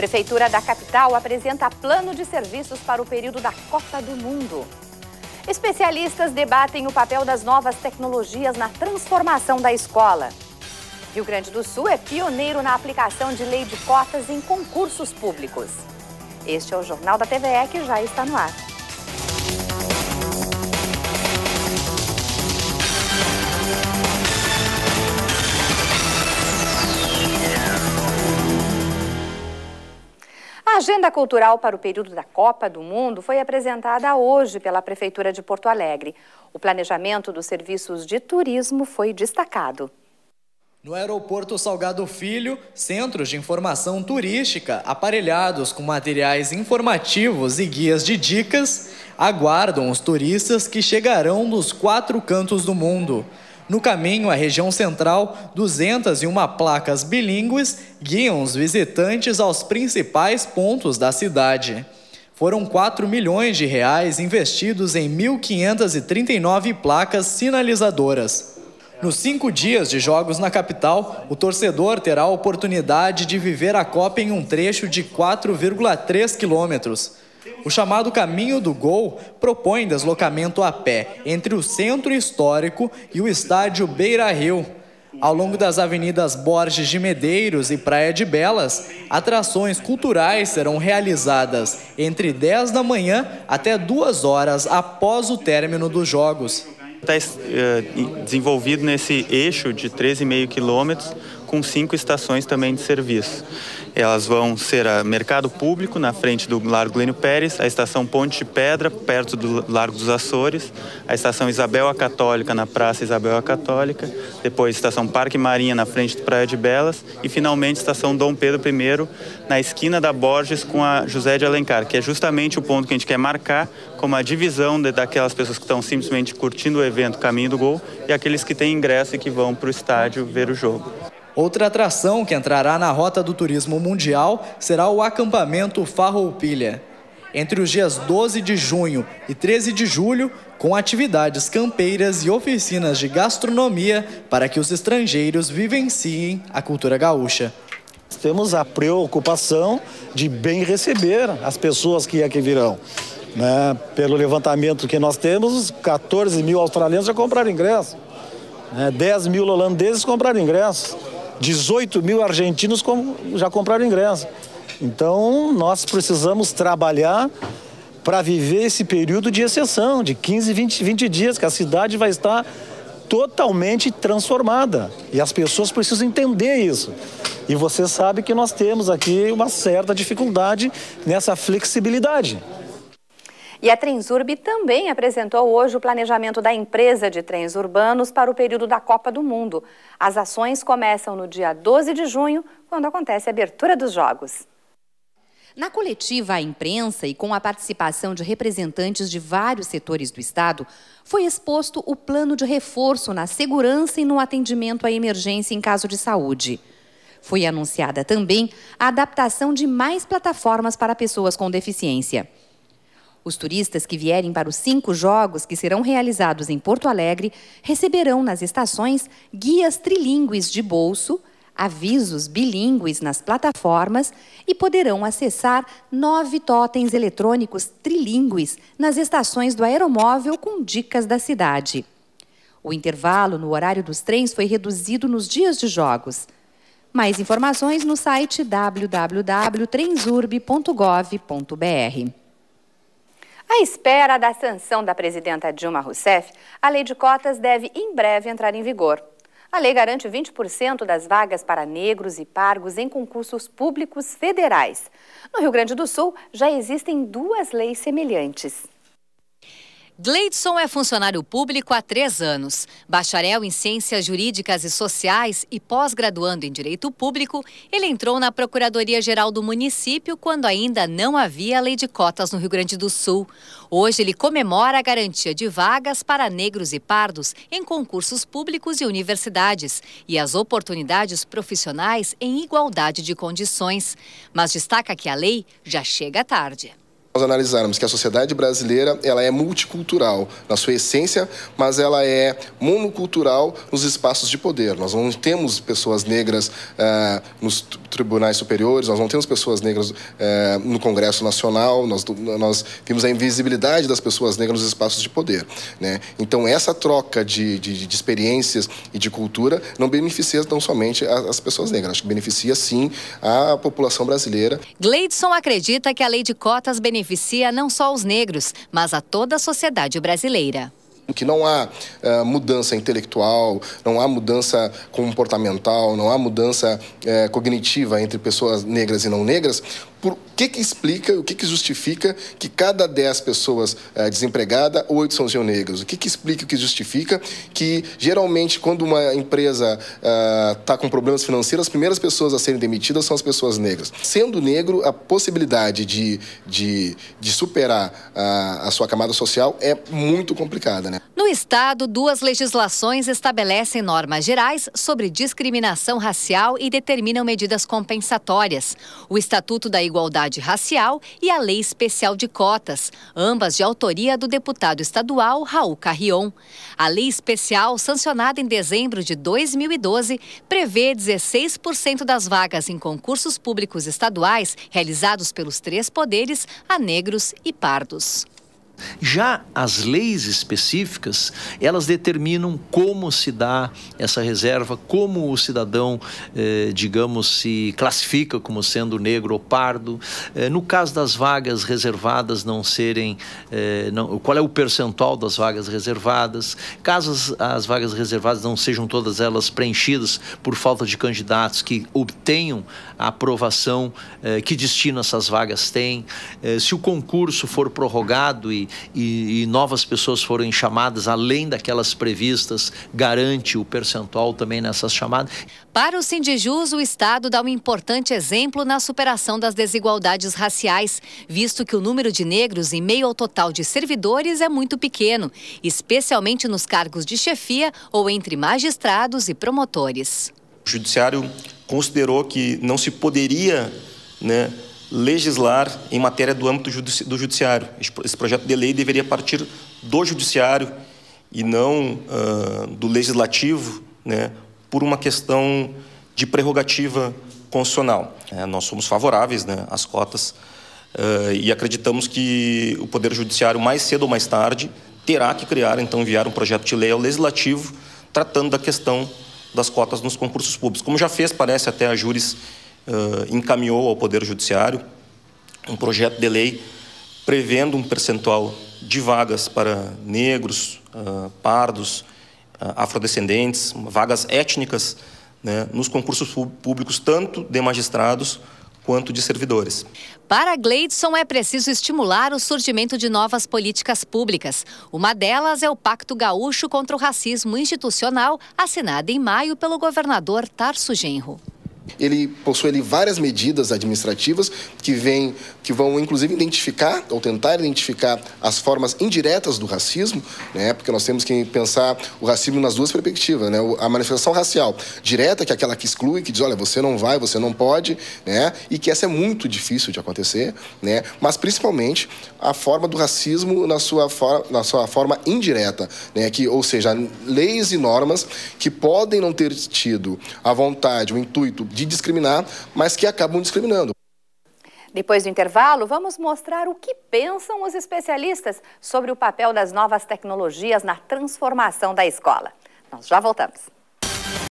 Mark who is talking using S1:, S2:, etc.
S1: Prefeitura da capital apresenta plano de serviços para o período da Copa do Mundo. Especialistas debatem o papel das novas tecnologias na transformação da escola. Rio Grande do Sul é pioneiro na aplicação de lei de cotas em concursos públicos. Este é o Jornal da TVE que já está no ar. agenda cultural para o período da Copa do Mundo foi apresentada hoje pela Prefeitura de Porto Alegre. O planejamento dos serviços de turismo foi destacado.
S2: No aeroporto Salgado Filho, centros de informação turística, aparelhados com materiais informativos e guias de dicas, aguardam os turistas que chegarão dos quatro cantos do mundo. No caminho à região central, 201 placas bilíngues guiam os visitantes aos principais pontos da cidade. Foram 4 milhões de reais investidos em 1.539 placas sinalizadoras. Nos cinco dias de jogos na capital, o torcedor terá a oportunidade de viver a Copa em um trecho de 4,3 quilômetros. O chamado Caminho do Gol propõe deslocamento a pé entre o centro histórico e o estádio Beira Rio. Ao longo das avenidas Borges de Medeiros e Praia de Belas, atrações culturais serão realizadas entre 10 da
S3: manhã até 2 horas após o término dos jogos. Está eh, desenvolvido nesse eixo de 13,5 quilômetros, com cinco estações também de serviço. Elas vão ser a Mercado Público, na frente do Largo Glênio Pérez, a Estação Ponte Pedra, perto do Largo dos Açores, a Estação Isabel a Católica, na Praça Isabel a Católica, depois Estação Parque Marinha, na frente do Praia de Belas, e finalmente Estação Dom Pedro I, na esquina da Borges com a José de Alencar, que é justamente o ponto que a gente quer marcar como a divisão de, daquelas pessoas que estão simplesmente curtindo o evento Caminho do Gol e aqueles que têm ingresso e que vão para o estádio ver o jogo. Outra atração que entrará
S2: na rota do turismo mundial será o acampamento Farroupilha. Entre os dias 12 de junho e 13 de julho, com atividades campeiras e oficinas de gastronomia para que os estrangeiros vivenciem a cultura gaúcha.
S3: Temos a preocupação de bem receber as pessoas que aqui é virão. Né? Pelo levantamento que nós temos, 14 mil australianos já compraram ingresso, né? 10 mil holandeses compraram ingresso. 18 mil argentinos já compraram ingresso. Então, nós precisamos trabalhar para viver esse período de exceção, de 15, 20, 20 dias, que a cidade vai estar totalmente transformada. E as pessoas precisam entender isso. E você sabe que nós temos aqui uma certa dificuldade nessa flexibilidade.
S1: E a Transurb também apresentou hoje o planejamento da empresa de trens urbanos para o período da Copa do Mundo. As ações começam no dia 12 de junho, quando acontece a abertura dos Jogos. Na coletiva à imprensa e com a participação de representantes de vários setores do Estado, foi exposto o plano de reforço na segurança e no atendimento à emergência em caso de saúde. Foi anunciada também a adaptação de mais plataformas para pessoas com deficiência. Os turistas que vierem para os cinco jogos que serão realizados em Porto Alegre receberão nas estações guias trilingües de bolso, avisos bilíngues nas plataformas e poderão acessar nove totens eletrônicos trilingües nas estações do aeromóvel com dicas da cidade. O intervalo no horário dos trens foi reduzido nos dias de jogos. Mais informações no site www.trensurb.gov.br. À espera da sanção da presidenta Dilma Rousseff, a lei de cotas deve em breve entrar em vigor. A lei garante 20% das vagas para negros e pargos em concursos públicos federais. No Rio Grande do Sul, já existem duas leis semelhantes. Gleidson é funcionário público há três anos,
S4: bacharel em Ciências Jurídicas e Sociais e pós-graduando em Direito Público, ele entrou na Procuradoria-Geral do município quando ainda não havia lei de cotas no Rio Grande do Sul. Hoje ele comemora a garantia de vagas para negros e pardos em concursos públicos e universidades e as oportunidades profissionais em igualdade de condições. Mas destaca que a lei já chega tarde
S5: nós analisarmos que a sociedade brasileira ela é multicultural na sua essência, mas ela é monocultural nos espaços de poder. Nós não temos pessoas negras eh, nos tribunais superiores, nós não temos pessoas negras eh, no Congresso Nacional, nós, nós vimos a invisibilidade das pessoas negras nos espaços de poder. Né? Então, essa troca de, de, de experiências e de cultura não beneficia tão somente as pessoas negras, acho que beneficia sim a população brasileira.
S4: Gleidson acredita que a lei de cotas beneficia beneficia não só os negros, mas a toda a sociedade brasileira
S5: que não há uh, mudança intelectual, não há mudança comportamental, não há mudança uh, cognitiva entre pessoas negras e não negras, por que, que explica, o que, que justifica que cada 10 pessoas é, eh, desempregadas, 8 são negros? O que, que explica, o que justifica que, geralmente, quando uma empresa está eh, é, com problemas financeiros, as primeiras pessoas a serem demitidas são as pessoas negras? Sendo negro, a possibilidade de, de, de superar a, a sua camada social é muito complicada, né?
S4: No Estado, duas legislações estabelecem normas gerais sobre discriminação racial e determinam medidas compensatórias. O Estatuto da Igualdade Igualdade Racial e a Lei Especial de Cotas, ambas de autoria do deputado estadual Raul Carrion. A Lei Especial, sancionada em dezembro de 2012, prevê 16% das vagas em concursos públicos estaduais realizados pelos três poderes a negros e pardos.
S2: Já as leis específicas, elas determinam como se dá essa reserva, como o cidadão, eh, digamos, se classifica como sendo negro ou pardo. Eh, no caso das vagas reservadas não serem, eh, não, qual é o percentual das vagas reservadas? Caso as, as vagas reservadas não sejam todas elas preenchidas por falta de candidatos que obtenham a aprovação eh, que destino essas vagas têm, eh, se o concurso for prorrogado e e, e novas pessoas foram chamadas além daquelas previstas, garante o percentual também nessas chamadas.
S4: Para o Sindijus, o Estado dá um importante exemplo na superação das desigualdades raciais, visto que o número de negros em meio ao total de servidores é muito pequeno, especialmente nos cargos de chefia ou entre magistrados e promotores.
S3: O Judiciário considerou que não se poderia né, legislar em matéria do âmbito do judiciário. Esse projeto de lei deveria partir do judiciário e não uh, do legislativo, né, por uma questão de prerrogativa constitucional. É, nós somos favoráveis né, às cotas uh, e acreditamos que o Poder Judiciário, mais cedo ou mais tarde, terá que criar, então, enviar um projeto de lei ao legislativo tratando da questão das cotas nos concursos públicos, como já fez, parece, até a Júris uh, encaminhou ao Poder Judiciário um projeto de lei prevendo um percentual de vagas para negros, uh, pardos, uh, afrodescendentes, vagas étnicas né, nos concursos públicos, tanto de magistrados quanto de servidores.
S4: Para Gleidson, é preciso estimular o surgimento de novas políticas públicas. Uma delas é o Pacto Gaúcho contra o Racismo Institucional, assinado em maio pelo governador Tarso Genro
S5: ele possui ali, várias medidas administrativas que, vem, que vão, inclusive, identificar ou tentar identificar as formas indiretas do racismo, né? porque nós temos que pensar o racismo nas duas perspectivas. Né? A manifestação racial direta, que é aquela que exclui, que diz, olha, você não vai, você não pode, né? e que essa é muito difícil de acontecer, né? mas principalmente a forma do racismo na sua, for na sua forma indireta, né? que, ou seja, leis e normas que podem não ter tido a vontade, o intuito de de discriminar, mas que acabam discriminando.
S1: Depois do intervalo, vamos mostrar o que pensam os especialistas sobre o papel das novas tecnologias na transformação da escola. Nós já voltamos.